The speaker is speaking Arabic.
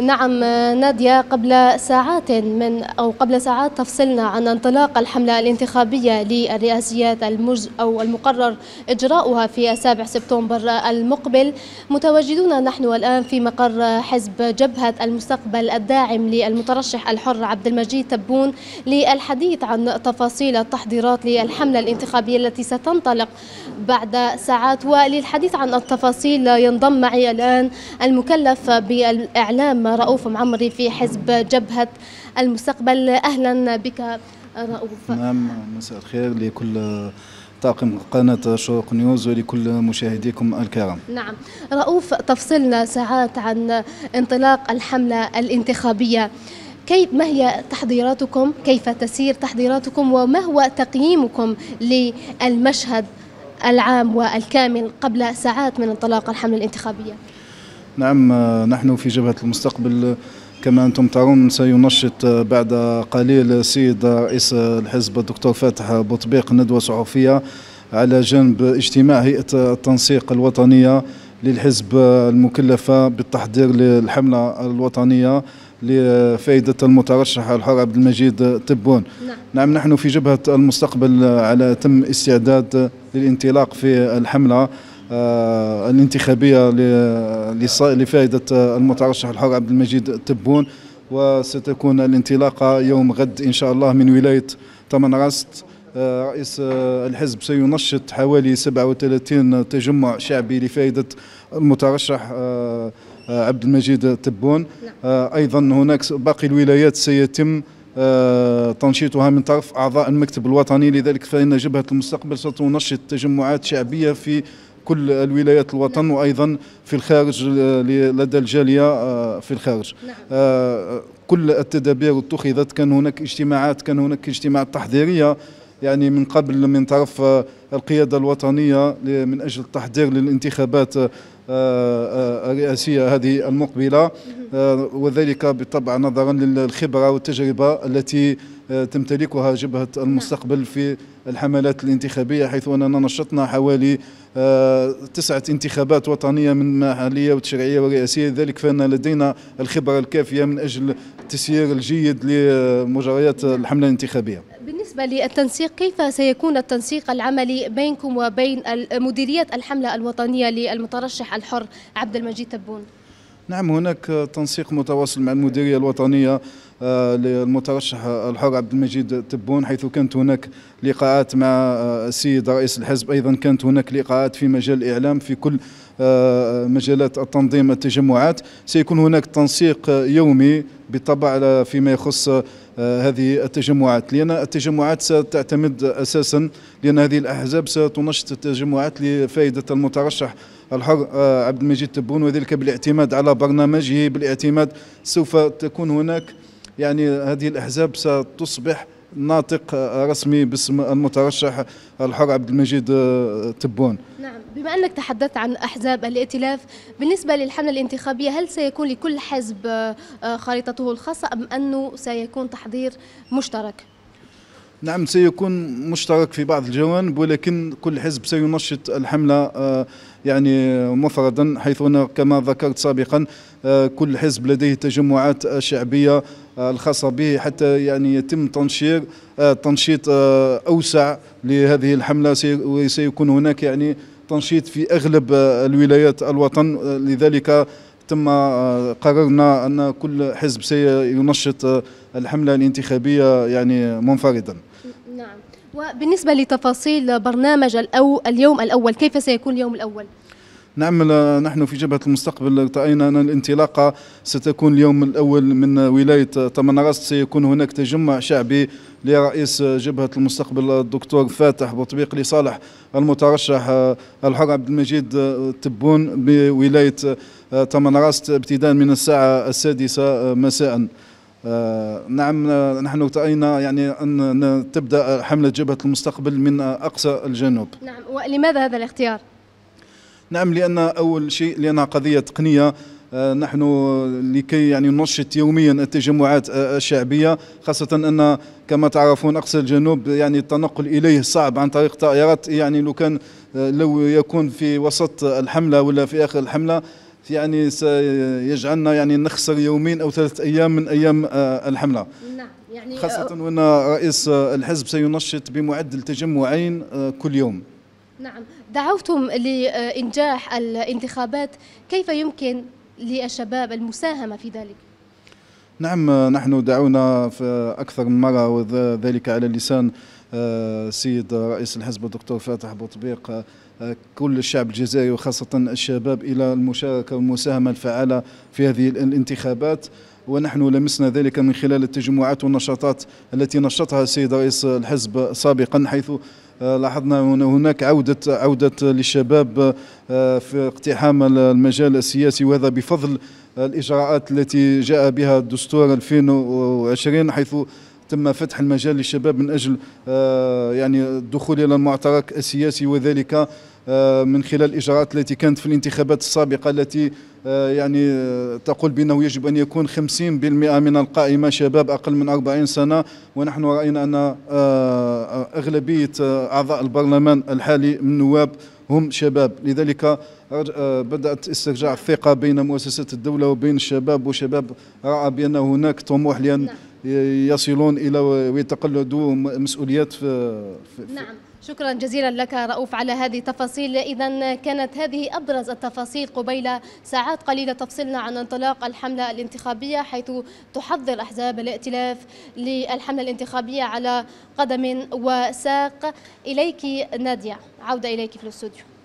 نعم نادية قبل ساعات من أو قبل ساعات تفصلنا عن انطلاق الحملة الانتخابية للرئاسيات المج أو المقرر إجراؤها في 7 سبتمبر المقبل متواجدون نحن الآن في مقر حزب جبهة المستقبل الداعم للمترشح الحر عبد المجيد تبون للحديث عن تفاصيل التحضيرات للحملة الانتخابية التي ستنطلق بعد ساعات وللحديث عن التفاصيل ينضم معي الآن المكلف بالإعلام رؤوف معمري في حزب جبهة المستقبل أهلا بك رؤوف نعم مساء الخير لكل طاقم قناة شروق نيوز ولكل مشاهديكم الكرام نعم رؤوف تفصلنا ساعات عن انطلاق الحملة الانتخابية كيف ما هي تحضيراتكم كيف تسير تحضيراتكم وما هو تقييمكم للمشهد العام والكامل قبل ساعات من انطلاق الحملة الانتخابية نعم آه، نحن في جبهة المستقبل آه، كما أنتم ترون سينشط آه، بعد قليل السيد رئيس الحزب الدكتور فاتح بوطبيق ندوة صحفية على جانب اجتماع هيئة التنسيق الوطنية للحزب المكلفة بالتحضير للحملة الوطنية لفائدة المترشح الحر عبد المجيد تبون نعم. نعم نحن في جبهة المستقبل على تم استعداد للانطلاق في الحملة الانتخابية لفائدة المترشح الحر عبد المجيد تبون وستكون الانطلاقة يوم غد إن شاء الله من ولاية تمنراست رئيس الحزب سينشط حوالي 37 تجمع شعبي لفائدة المترشح آه، عبد المجيد تبون نعم. آه، أيضا هناك باقي الولايات سيتم آه، تنشيطها من طرف أعضاء المكتب الوطني لذلك فإن جبهة المستقبل ستنشط تجمعات شعبية في كل الولايات الوطن وايضا في الخارج لدى الجاليه آه، في الخارج نعم. آه، كل التدابير اتخذت كان هناك اجتماعات كان هناك اجتماعات تحضيريه يعني من قبل من طرف آه، القيادة الوطنية من أجل التحضير للانتخابات الرئاسية هذه المقبلة وذلك بالطبع نظرا للخبرة والتجربة التي آه، تمتلكها جبهة المستقبل في الحملات الانتخابية حيث أننا نشطنا حوالي آه، تسعة انتخابات وطنية من محلية وتشريعية ورئاسية ذلك فأن لدينا الخبرة الكافية من أجل التسيير الجيد لمجريات الحملة الانتخابية بالنسبة للتنسيق كيف سيكون التنسيق العملي بينكم وبين مديرية الحملة الوطنية للمترشح الحر عبد المجيد تبون؟ نعم هناك تنسيق متواصل مع المديرية الوطنية آه، للمترشح الحر عبد المجيد تبون حيث كانت هناك لقاءات مع آه، السيد رئيس الحزب أيضا كانت هناك لقاءات في مجال الإعلام في كل آه، مجالات التنظيم التجمعات سيكون هناك تنسيق يومي بالطبع فيما يخص آه، هذه التجمعات لأن التجمعات ستعتمد أساسا لأن هذه الأحزاب ستنشط التجمعات لفائدة المترشح الحر آه، عبد المجيد تبون وذلك بالاعتماد على برنامجه بالاعتماد سوف تكون هناك يعني هذه الأحزاب ستصبح ناطق رسمي باسم المترشح الحر عبد المجيد آه، تبون نعم بما أنك تحدثت عن أحزاب الائتلاف بالنسبة للحملة الانتخابية هل سيكون لكل حزب آه، خريطته الخاصة أم أنه سيكون تحضير مشترك؟ نعم سيكون مشترك في بعض الجوانب ولكن كل حزب سينشط الحملة آه، يعني مفردا حيث أنا كما ذكرت سابقا كل حزب لديه تجمعات شعبية آه، الخاصة به حتى يعني يتم تنشير تنشيط آه، آه، أوسع لهذه الحملة وسيكون هناك يعني تنشيط في أغلب الولايات الوطن لذلك تم قررنا أن كل حزب سينشط الحملة الانتخابية يعني منفردا نعم وبالنسبة لتفاصيل برنامج اليوم الأول كيف سيكون اليوم الأول؟ نعمل آه، نحن في جبهة المستقبل رأينا أن الانطلاقة ستكون اليوم الأول من ولاية تمنغست آه، سيكون هناك تجمع شعبي لرئيس آه، جبهة المستقبل الدكتور فاتح بطبيق لصالح المترشح الحر عبد المجيد تبون بولاية تمنغست ابتداء من الساعة السادسة مساء نعم نحن راينا يعني أن تبدأ حملة جبهة المستقبل من أقصى الجنوب نعم ولماذا هذا الاختيار؟ نعم لأن أول شيء لأنها قضية تقنية آه، نحن لكي يعني ننشط يوميا التجمعات آه، الشعبية خاصة أن كما تعرفون أقصى الجنوب يعني التنقل إليه صعب عن طريق طائرات يعني لو كان آه، لو يكون في وسط الحملة ولا في آخر الحملة يعني سيجعلنا يعني نخسر يومين أو ثلاثة أيام من أيام الحملة نعم يعني خاصة وأن رئيس الحزب سينشط بمعدل تجمعين كل يوم نعم دعوتم لإنجاح الانتخابات كيف يمكن للشباب المساهمة في ذلك؟ نعم نحن دعونا في أكثر من مرة وذلك على لسان السيد آه، رئيس الحزب الدكتور فاتح بوطبيق آه، كل الشعب الجزائري وخاصة الشباب إلى المشاركة والمساهمة الفعالة في هذه الانتخابات ونحن لمسنا ذلك من خلال التجمعات والنشاطات التي نشطها السيد رئيس الحزب سابقا حيث آه، لاحظنا هناك عودة عودة للشباب آه، في اقتحام المجال السياسي وهذا بفضل الإجراءات التي جاء بها الدستور 2020 حيث تم فتح المجال للشباب من أجل آه، يعني الدخول إلى المعترك السياسي وذلك آه، من خلال الإجراءات التي كانت في الانتخابات السابقة التي آه، يعني آه، تقول بأنه يجب أن يكون 50% من القائمة شباب أقل من 40 سنة ونحن رأينا أن أغلبية أعضاء البرلمان الحالي من النواب هم شباب لذلك بدأت استرجاع الثقة بين مؤسسات الدولة وبين الشباب وشباب رأى بأن هناك طموح لأن نعم. يصلون الى ويتقلدوا مسؤوليات في, في نعم شكرا جزيلا لك رؤوف على هذه التفاصيل اذا كانت هذه ابرز التفاصيل قبيل ساعات قليله تفصلنا عن انطلاق الحمله الانتخابيه حيث تحضر احزاب الائتلاف للحمله الانتخابيه على قدم وساق اليك ناديه عوده اليك في الاستوديو